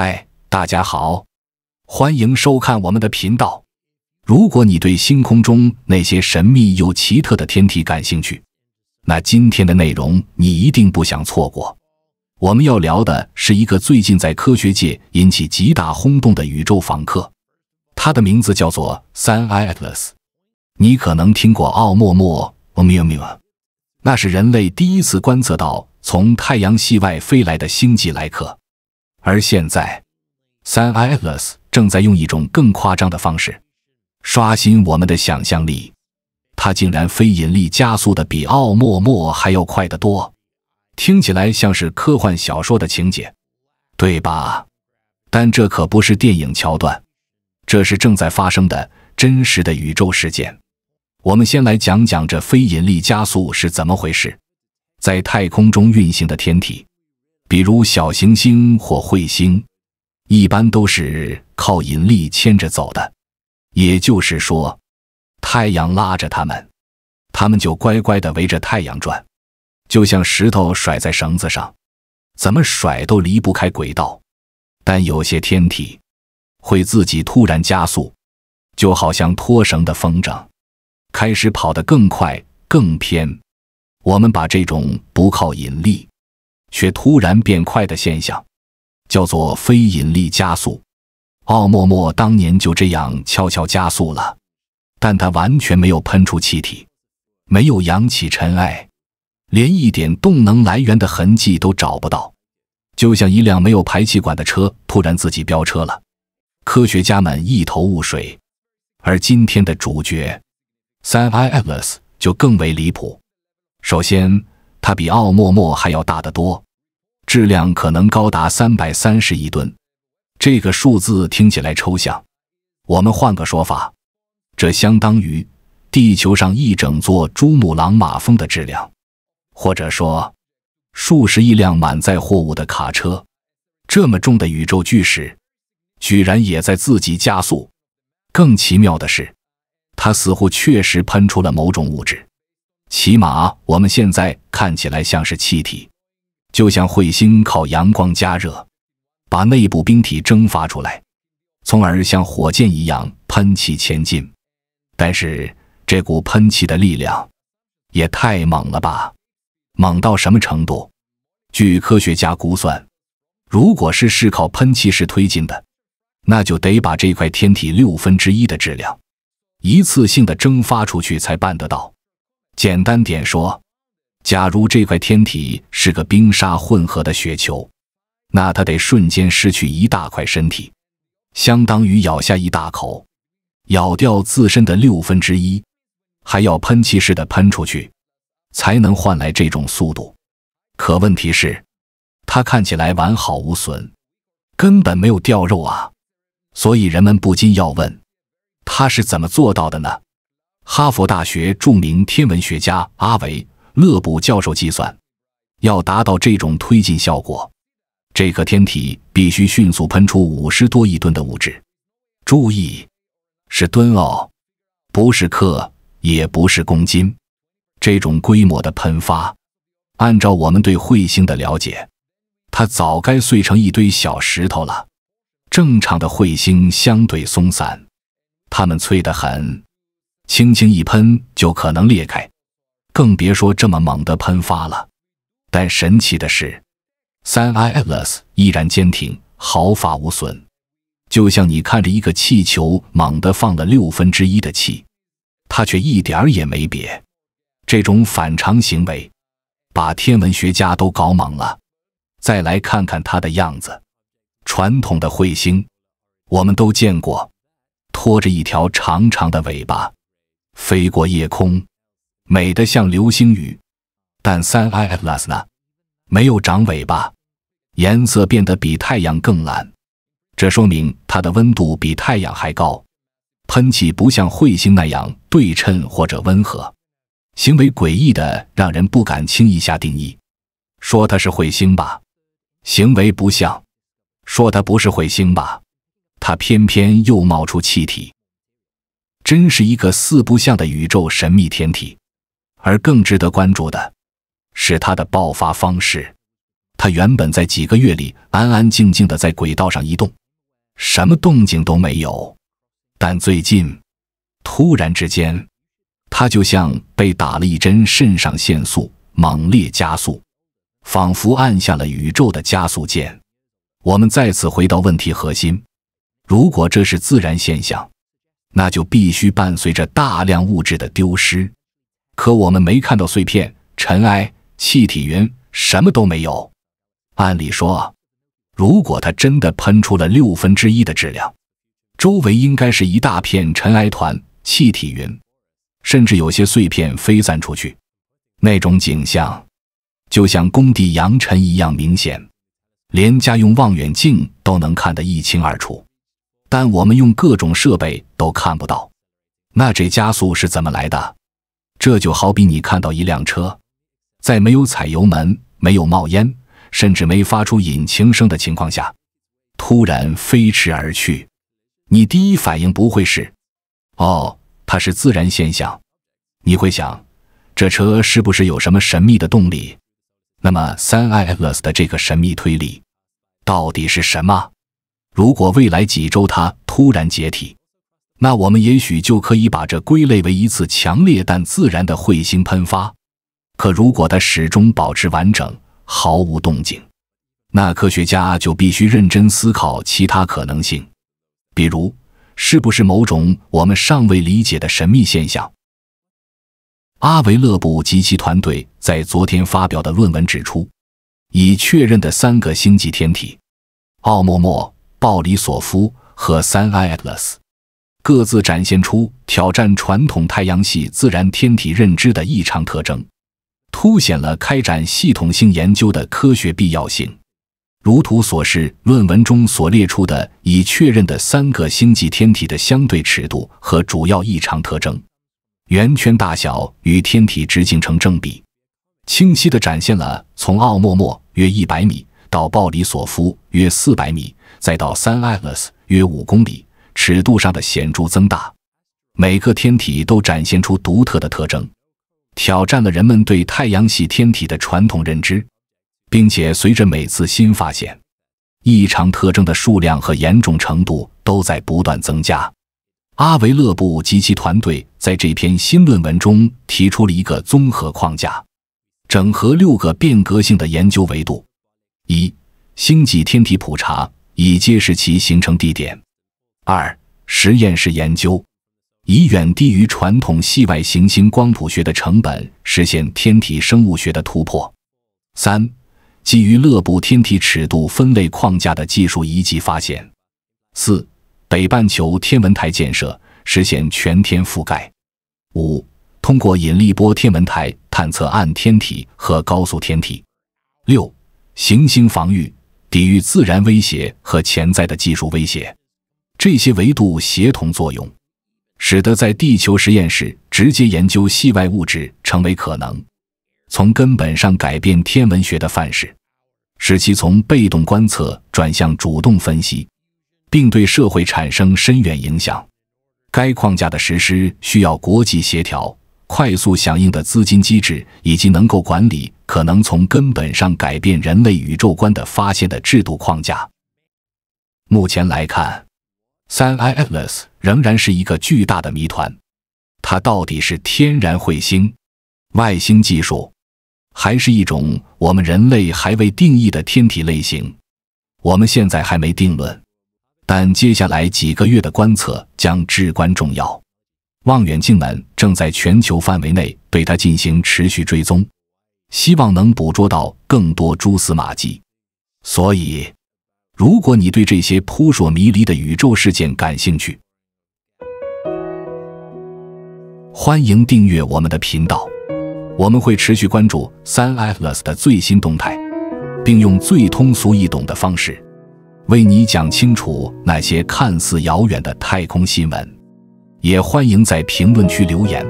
嗨，大家好，欢迎收看我们的频道。如果你对星空中那些神秘又奇特的天体感兴趣，那今天的内容你一定不想错过。我们要聊的是一个最近在科学界引起极大轰动的宇宙访客，他的名字叫做三 Atlas。你可能听过奥莫莫 o u m u a m u 那是人类第一次观测到从太阳系外飞来的星际来客。而现在，三艾拉斯正在用一种更夸张的方式刷新我们的想象力。它竟然非引力加速的比奥莫莫还要快得多，听起来像是科幻小说的情节，对吧？但这可不是电影桥段，这是正在发生的真实的宇宙事件。我们先来讲讲这非引力加速是怎么回事。在太空中运行的天体。比如小行星或彗星，一般都是靠引力牵着走的，也就是说，太阳拉着它们，它们就乖乖地围着太阳转，就像石头甩在绳子上，怎么甩都离不开轨道。但有些天体会自己突然加速，就好像脱绳的风筝，开始跑得更快、更偏。我们把这种不靠引力。却突然变快的现象，叫做非引力加速。奥莫莫当年就这样悄悄加速了，但它完全没有喷出气体，没有扬起尘埃，连一点动能来源的痕迹都找不到，就像一辆没有排气管的车突然自己飙车了。科学家们一头雾水。而今天的主角三 I e l l s 就更为离谱。首先，它比奥陌陌还要大得多，质量可能高达三百三十亿吨。这个数字听起来抽象，我们换个说法：这相当于地球上一整座珠穆朗玛峰的质量，或者说数十亿辆满载货物的卡车。这么重的宇宙巨石，居然也在自己加速。更奇妙的是，它似乎确实喷出了某种物质。起码我们现在看起来像是气体，就像彗星靠阳光加热，把内部冰体蒸发出来，从而像火箭一样喷气前进。但是这股喷气的力量也太猛了吧！猛到什么程度？据科学家估算，如果是是靠喷气式推进的，那就得把这块天体六分之一的质量一次性的蒸发出去才办得到。简单点说，假如这块天体是个冰沙混合的雪球，那它得瞬间失去一大块身体，相当于咬下一大口，咬掉自身的六分之一，还要喷气式的喷出去，才能换来这种速度。可问题是，它看起来完好无损，根本没有掉肉啊，所以人们不禁要问，它是怎么做到的呢？哈佛大学著名天文学家阿维勒布教授计算，要达到这种推进效果，这颗天体必须迅速喷出五十多亿吨的物质。注意，是吨哦，不是克，也不是公斤。这种规模的喷发，按照我们对彗星的了解，它早该碎成一堆小石头了。正常的彗星相对松散，它们脆得很。轻轻一喷就可能裂开，更别说这么猛的喷发了。但神奇的是，三 ILS 依然坚挺，毫发无损。就像你看着一个气球猛地放了六分之一的气，它却一点也没瘪。这种反常行为，把天文学家都搞懵了。再来看看它的样子，传统的彗星，我们都见过，拖着一条长长的尾巴。飞过夜空，美得像流星雨，但三艾 l 拉斯呢？没有长尾巴，颜色变得比太阳更蓝，这说明它的温度比太阳还高。喷气不像彗星那样对称或者温和，行为诡异的让人不敢轻易下定义。说它是彗星吧，行为不像；说它不是彗星吧，它偏偏又冒出气体。真是一个四不像的宇宙神秘天体，而更值得关注的是它的爆发方式。它原本在几个月里安安静静的在轨道上移动，什么动静都没有。但最近，突然之间，它就像被打了一针肾上腺素，猛烈加速，仿佛按下了宇宙的加速键。我们再次回到问题核心：如果这是自然现象？那就必须伴随着大量物质的丢失，可我们没看到碎片、尘埃、气体云，什么都没有。按理说，如果它真的喷出了六分之一的质量，周围应该是一大片尘埃团、气体云，甚至有些碎片飞散出去。那种景象，就像工地扬尘一样明显，连家用望远镜都能看得一清二楚。但我们用各种设备都看不到，那这加速是怎么来的？这就好比你看到一辆车，在没有踩油门、没有冒烟、甚至没发出引擎声的情况下，突然飞驰而去，你第一反应不会是“哦，它是自然现象”，你会想，这车是不是有什么神秘的动力？那么，三 i 克斯的这个神秘推理，到底是什么？如果未来几周它突然解体，那我们也许就可以把这归类为一次强烈但自然的彗星喷发。可如果它始终保持完整，毫无动静，那科学家就必须认真思考其他可能性，比如是不是某种我们尚未理解的神秘现象。阿维勒布及其团队在昨天发表的论文指出，已确认的三个星际天体，奥莫莫。鲍里索夫和三艾特拉斯各自展现出挑战传统太阳系自然天体认知的异常特征，凸显了开展系统性研究的科学必要性。如图所示，论文中所列出的已确认的三个星际天体的相对尺度和主要异常特征，圆圈大小与天体直径成正比，清晰的展现了从奥莫莫约一百米。到鲍里索夫约四百米，再到三艾尔斯约五公里，尺度上的显著增大。每个天体都展现出独特的特征，挑战了人们对太阳系天体的传统认知，并且随着每次新发现，异常特征的数量和严重程度都在不断增加。阿维勒布及其团队在这篇新论文中提出了一个综合框架，整合六个变革性的研究维度。一、星际天体普查以揭示其形成地点；二、实验室研究以远低于传统系外行星光谱学的成本实现天体生物学的突破；三、基于勒布天体尺度分类框架的技术遗迹发现；四、北半球天文台建设实现全天覆盖；五、通过引力波天文台探测暗天体和高速天体；六。行星防御，抵御自然威胁和潜在的技术威胁，这些维度协同作用，使得在地球实验室直接研究系外物质成为可能，从根本上改变天文学的范式，使其从被动观测转向主动分析，并对社会产生深远影响。该框架的实施需要国际协调。快速响应的资金机制，以及能够管理可能从根本上改变人类宇宙观的发现的制度框架。目前来看，三 I Atlas 仍然是一个巨大的谜团。它到底是天然彗星、外星技术，还是一种我们人类还未定义的天体类型？我们现在还没定论，但接下来几个月的观测将至关重要。望远镜们正在全球范围内对它进行持续追踪，希望能捕捉到更多蛛丝马迹。所以，如果你对这些扑朔迷离的宇宙事件感兴趣，欢迎订阅我们的频道。我们会持续关注三 Atlas 的最新动态，并用最通俗易懂的方式为你讲清楚那些看似遥远的太空新闻。也欢迎在评论区留言，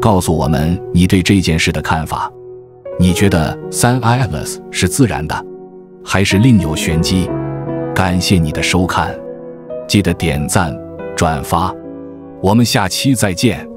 告诉我们你对这件事的看法。你觉得三 a l i c s 是自然的，还是另有玄机？感谢你的收看，记得点赞、转发，我们下期再见。